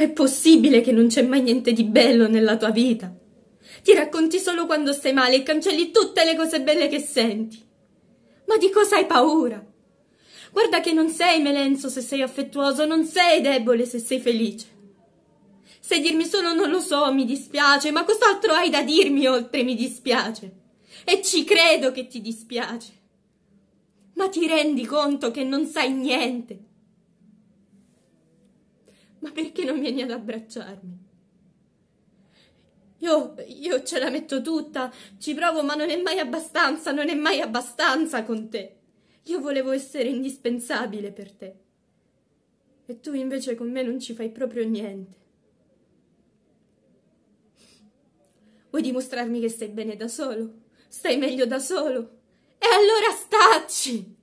È possibile che non c'è mai niente di bello nella tua vita. Ti racconti solo quando stai male e cancelli tutte le cose belle che senti. Ma di cosa hai paura? Guarda che non sei melenzo se sei affettuoso, non sei debole se sei felice. Se dirmi solo non lo so, mi dispiace, ma cos'altro hai da dirmi oltre mi dispiace? E ci credo che ti dispiace. Ma ti rendi conto che non sai niente? ma perché non vieni ad abbracciarmi? Io, io ce la metto tutta, ci provo, ma non è mai abbastanza, non è mai abbastanza con te. Io volevo essere indispensabile per te. E tu invece con me non ci fai proprio niente. Vuoi dimostrarmi che stai bene da solo? Stai meglio da solo? E allora staci!